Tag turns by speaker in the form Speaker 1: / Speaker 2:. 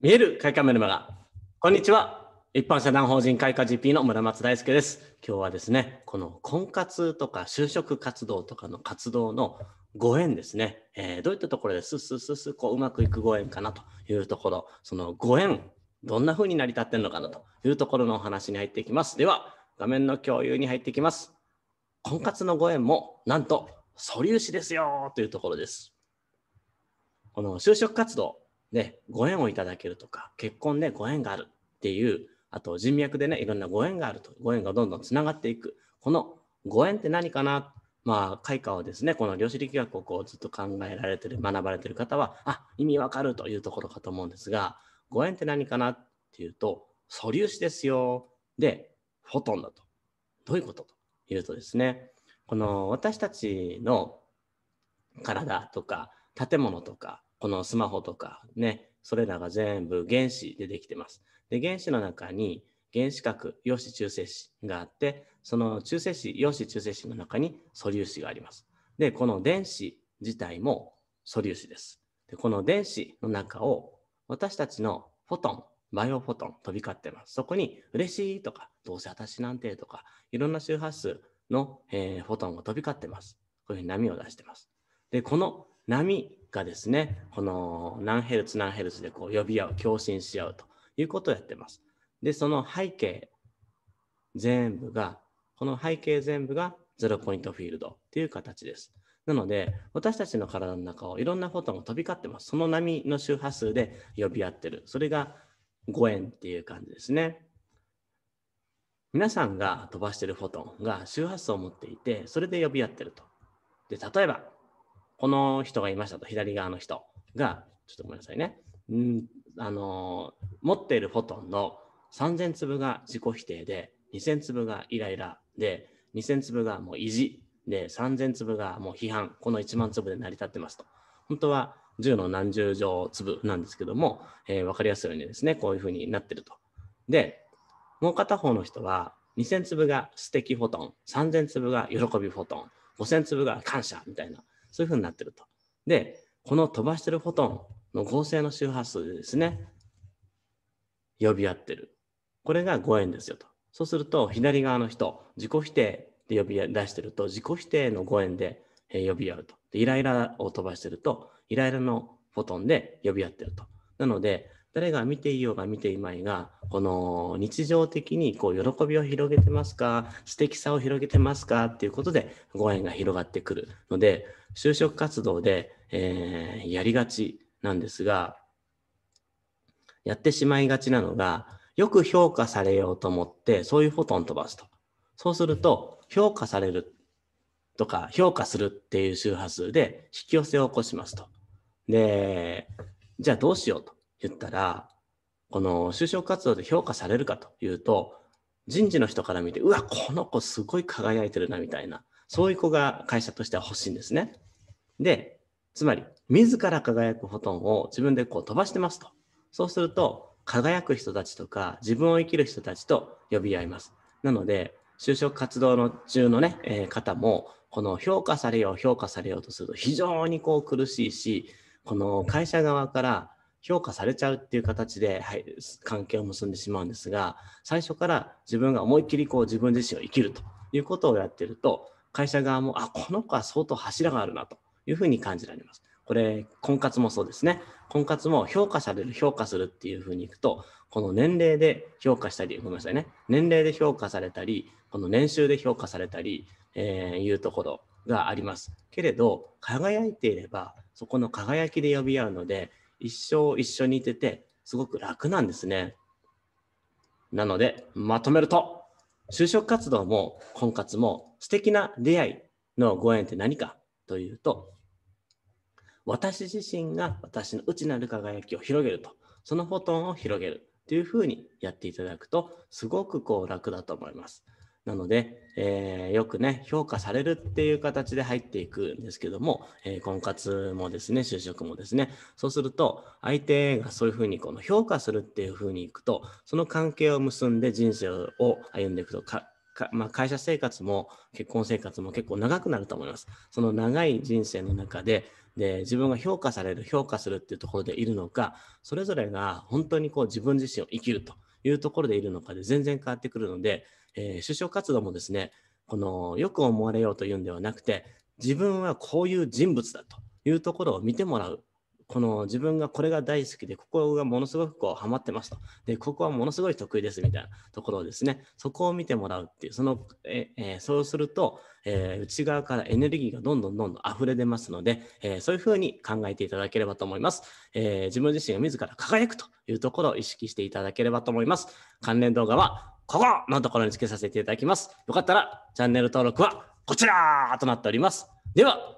Speaker 1: 見える会館メルマガ。こんにちは。一般社団法人会館 GP の村松大輔です。今日はですね、この婚活とか就職活動とかの活動のご縁ですね。えー、どういったところですすすすこううまくいくご縁かなというところ、そのご縁、どんな風に成り立ってんのかなというところのお話に入っていきます。では、画面の共有に入っていきます。婚活のご縁も、なんと、素粒子ですよというところです。この就職活動、で、ご縁をいただけるとか、結婚でご縁があるっていう、あと人脈でね、いろんなご縁があると、ご縁がどんどんつながっていく。このご縁って何かなまあ、開花をですね、この量子力学をこうずっと考えられてる、学ばれてる方は、あ、意味わかるというところかと思うんですが、ご縁って何かなっていうと、素粒子ですよ。で、フォトンだと。どういうことというとですね、この私たちの体とか建物とかこのスマホとかね、それらが全部原子でできてます。で、原子の中に原子核、陽子中性子があって、その中性子、陽子中性子の中に素粒子があります。で、この電子自体も素粒子です。で、この電子の中を私たちのフォトン、バイオフォトン飛び交ってます。そこに嬉しいとか、どうせ私なんてとか、いろんな周波数の、えー、フォトンが飛び交ってます。こういうふうに波を出してます。で、この波がですね、この何ヘルツ何ヘルツでこう呼び合う、共振し合うということをやってます。で、その背景全部が、この背景全部がゼロポイントフィールドっていう形です。なので、私たちの体の中をいろんなフォトンが飛び交ってます。その波の周波数で呼び合ってる。それが5円っていう感じですね。皆さんが飛ばしてるフォトンが周波数を持っていて、それで呼び合ってると。で、例えば、この人がいましたと、左側の人が、ちょっとごめんなさいね。んあの持っているフォトンの3000粒が自己否定で、2000粒がイライラで、2000粒がもう意地で、3000粒がもう批判、この1万粒で成り立ってますと。本当は10の何十乗粒なんですけども、えー、分かりやすいようにですね、こういうふうになってると。で、もう片方の人は、2000粒が素敵フォトン、3000粒が喜びフォトン、5000粒が感謝みたいな、そういうふうになってると。で、この飛ばしてるフォトンの合成の周波数ですね、呼び合ってる。これがご縁ですよと。そうすると、左側の人、自己否定で呼び出してると、自己否定のご縁で呼び合うと。でイライラを飛ばしてると、イライラのフォトンで呼び合ってると。なので、誰が見ていようが見ていまいが、この日常的にこう喜びを広げてますか、素敵さを広げてますかっていうことでご縁が広がってくるので、就職活動で、えー、やりがちなんですが、やってしまいがちなのが、よく評価されようと思って、そういうフォトン飛ばすと。そうすると、評価されるとか、評価するっていう周波数で引き寄せを起こしますと。で、じゃあどうしようと。言ったら、この就職活動で評価されるかというと、人事の人から見て、うわ、この子すごい輝いてるな、みたいな、そういう子が会社としては欲しいんですね。で、つまり、自ら輝くフォトンを自分でこう飛ばしてますと。そうすると、輝く人たちとか、自分を生きる人たちと呼び合います。なので、就職活動の中のね、えー、方も、この評価されよう、評価されようとすると非常にこう苦しいし、この会社側から評価されちゃうっていう形で、はい、関係を結んでしまうんですが、最初から自分が思いっきりこう自分自身を生きるということをやってると、会社側も、あ、この子は相当柱があるなというふうに感じられます。これ、婚活もそうですね。婚活も評価される、評価するっていうふうにいくと、この年齢で評価したり、ごめんなさいね。年齢で評価されたり、この年収で評価されたり、えー、いうところがあります。けれど、輝いていれば、そこの輝きで呼び合うので、一生一緒にいてて、すごく楽なんですね。なので、まとめると、就職活動も婚活も素敵な出会いのご縁って何かというと、私自身が私の内なる輝きを広げると、そのフォトンを広げるというふうにやっていただくと、すごくこう楽だと思います。なので、えー、よくね、評価されるっていう形で入っていくんですけども、えー、婚活もですね、就職もですね、そうすると、相手がそういうふうにこの評価するっていうふうにいくと、その関係を結んで人生を歩んでいくとか、かまあ、会社生活も結婚生活も結構長くなると思います。その長い人生の中で、で自分が評価される評価するっていうところでいるのかそれぞれが本当にこう自分自身を生きるというところでいるのかで全然変わってくるので、えー、首相活動もですね、このよく思われようというんではなくて、自分はこういう人物だというところを見てもらうこの自分がこれが大好きで、ここがものすごくこうハマってますと。で、ここはものすごい得意ですみたいなところをですね、そこを見てもらうっていう、その、ええー、そうすると、えー、内側からエネルギーがどんどんどんどん溢れ出ますので、えー、そういうふうに考えていただければと思います。え自分自身が自ら輝くというところを意識していただければと思います。関連動画は、ここのところにつけさせていただきます。よかったら、チャンネル登録はこちらとなっております。では、